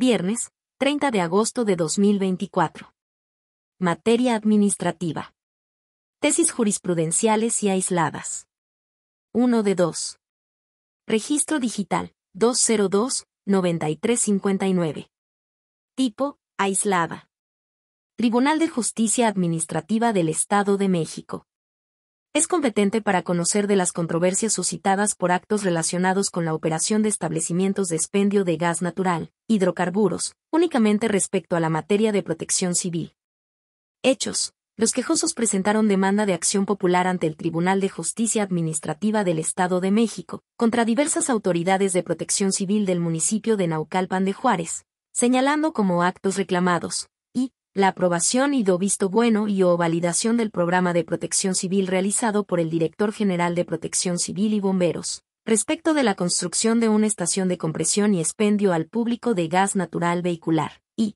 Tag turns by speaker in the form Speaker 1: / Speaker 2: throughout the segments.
Speaker 1: Viernes, 30 de agosto de 2024. Materia administrativa. Tesis jurisprudenciales y aisladas. 1 de 2. Registro digital, 202-9359. Tipo, aislada. Tribunal de Justicia Administrativa del Estado de México. Es competente para conocer de las controversias suscitadas por actos relacionados con la operación de establecimientos de expendio de gas natural, hidrocarburos, únicamente respecto a la materia de protección civil. Hechos. Los quejosos presentaron demanda de acción popular ante el Tribunal de Justicia Administrativa del Estado de México, contra diversas autoridades de protección civil del municipio de Naucalpan de Juárez, señalando como actos reclamados, la aprobación y do visto bueno y o validación del programa de protección civil realizado por el Director General de Protección Civil y Bomberos, respecto de la construcción de una estación de compresión y expendio al público de gas natural vehicular, y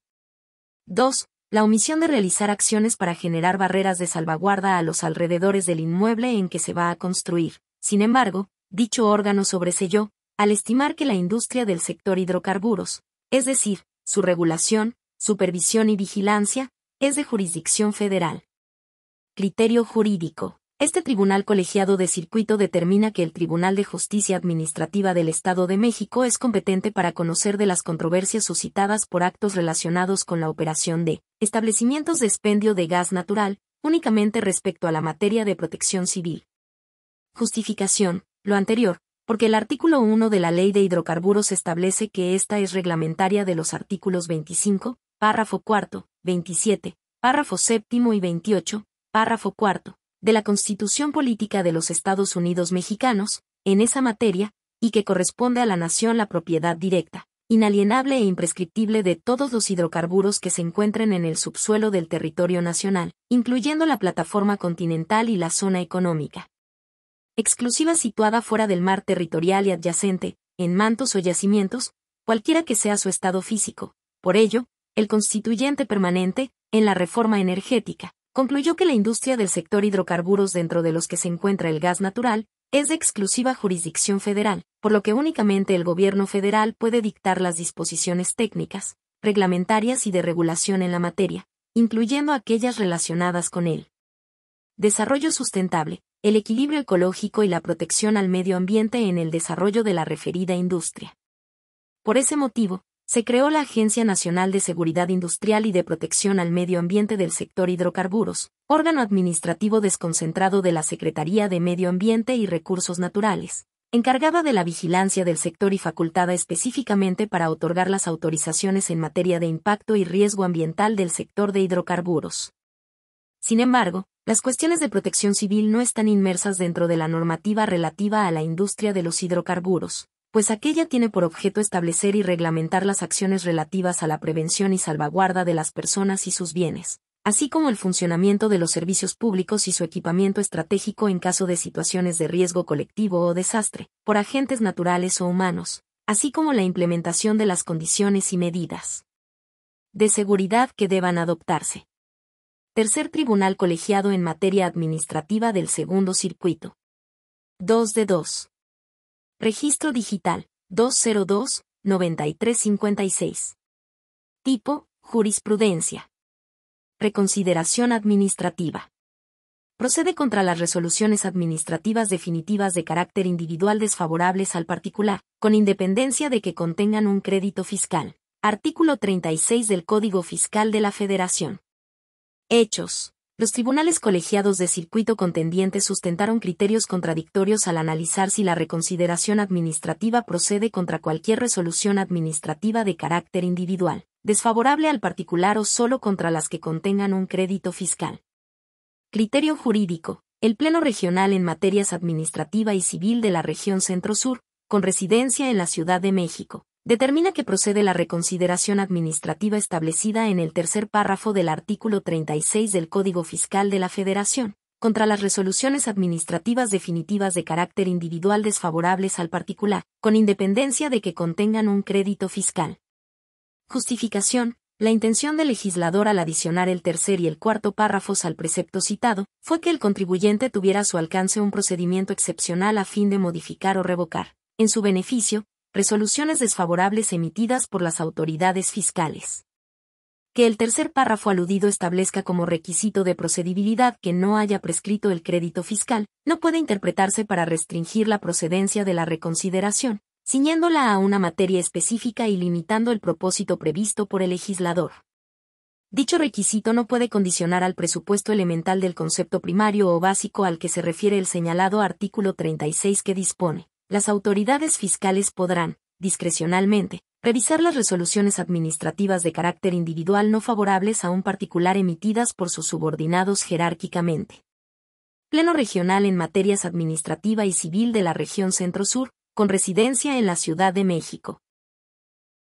Speaker 1: 2. La omisión de realizar acciones para generar barreras de salvaguarda a los alrededores del inmueble en que se va a construir. Sin embargo, dicho órgano sobreselló, al estimar que la industria del sector hidrocarburos, es decir, su regulación, supervisión y vigilancia, es de jurisdicción federal. Criterio jurídico. Este tribunal colegiado de circuito determina que el Tribunal de Justicia Administrativa del Estado de México es competente para conocer de las controversias suscitadas por actos relacionados con la operación de establecimientos de expendio de gas natural, únicamente respecto a la materia de protección civil. Justificación. Lo anterior, porque el artículo 1 de la Ley de Hidrocarburos establece que esta es reglamentaria de los artículos 25, párrafo cuarto, 27, párrafo séptimo y 28, párrafo cuarto, de la Constitución Política de los Estados Unidos Mexicanos, en esa materia, y que corresponde a la nación la propiedad directa, inalienable e imprescriptible de todos los hidrocarburos que se encuentren en el subsuelo del territorio nacional, incluyendo la plataforma continental y la zona económica. Exclusiva situada fuera del mar territorial y adyacente, en mantos o yacimientos, cualquiera que sea su estado físico. Por ello, el constituyente permanente, en la reforma energética, concluyó que la industria del sector hidrocarburos dentro de los que se encuentra el gas natural, es de exclusiva jurisdicción federal, por lo que únicamente el gobierno federal puede dictar las disposiciones técnicas, reglamentarias y de regulación en la materia, incluyendo aquellas relacionadas con el desarrollo sustentable, el equilibrio ecológico y la protección al medio ambiente en el desarrollo de la referida industria. Por ese motivo, se creó la Agencia Nacional de Seguridad Industrial y de Protección al Medio Ambiente del Sector Hidrocarburos, órgano administrativo desconcentrado de la Secretaría de Medio Ambiente y Recursos Naturales, encargada de la vigilancia del sector y facultada específicamente para otorgar las autorizaciones en materia de impacto y riesgo ambiental del sector de hidrocarburos. Sin embargo, las cuestiones de protección civil no están inmersas dentro de la normativa relativa a la industria de los hidrocarburos, pues aquella tiene por objeto establecer y reglamentar las acciones relativas a la prevención y salvaguarda de las personas y sus bienes, así como el funcionamiento de los servicios públicos y su equipamiento estratégico en caso de situaciones de riesgo colectivo o desastre, por agentes naturales o humanos, así como la implementación de las condiciones y medidas de seguridad que deban adoptarse. Tercer Tribunal Colegiado en Materia Administrativa del Segundo Circuito. 2 de 2. Registro digital 202-9356. Tipo, jurisprudencia. Reconsideración administrativa. Procede contra las resoluciones administrativas definitivas de carácter individual desfavorables al particular, con independencia de que contengan un crédito fiscal. Artículo 36 del Código Fiscal de la Federación. Hechos. Los tribunales colegiados de circuito contendiente sustentaron criterios contradictorios al analizar si la reconsideración administrativa procede contra cualquier resolución administrativa de carácter individual, desfavorable al particular o solo contra las que contengan un crédito fiscal. Criterio jurídico. El Pleno Regional en Materias Administrativa y Civil de la Región Centro-Sur, con residencia en la Ciudad de México, determina que procede la reconsideración administrativa establecida en el tercer párrafo del artículo 36 del Código Fiscal de la Federación, contra las resoluciones administrativas definitivas de carácter individual desfavorables al particular, con independencia de que contengan un crédito fiscal. Justificación. La intención del legislador al adicionar el tercer y el cuarto párrafos al precepto citado fue que el contribuyente tuviera a su alcance un procedimiento excepcional a fin de modificar o revocar, en su beneficio, resoluciones desfavorables emitidas por las autoridades fiscales. Que el tercer párrafo aludido establezca como requisito de procedibilidad que no haya prescrito el crédito fiscal, no puede interpretarse para restringir la procedencia de la reconsideración, ciñéndola a una materia específica y limitando el propósito previsto por el legislador. Dicho requisito no puede condicionar al presupuesto elemental del concepto primario o básico al que se refiere el señalado artículo 36 que dispone las autoridades fiscales podrán, discrecionalmente, revisar las resoluciones administrativas de carácter individual no favorables a un particular emitidas por sus subordinados jerárquicamente. Pleno Regional en Materias Administrativa y Civil de la Región Centro-Sur, con residencia en la Ciudad de México.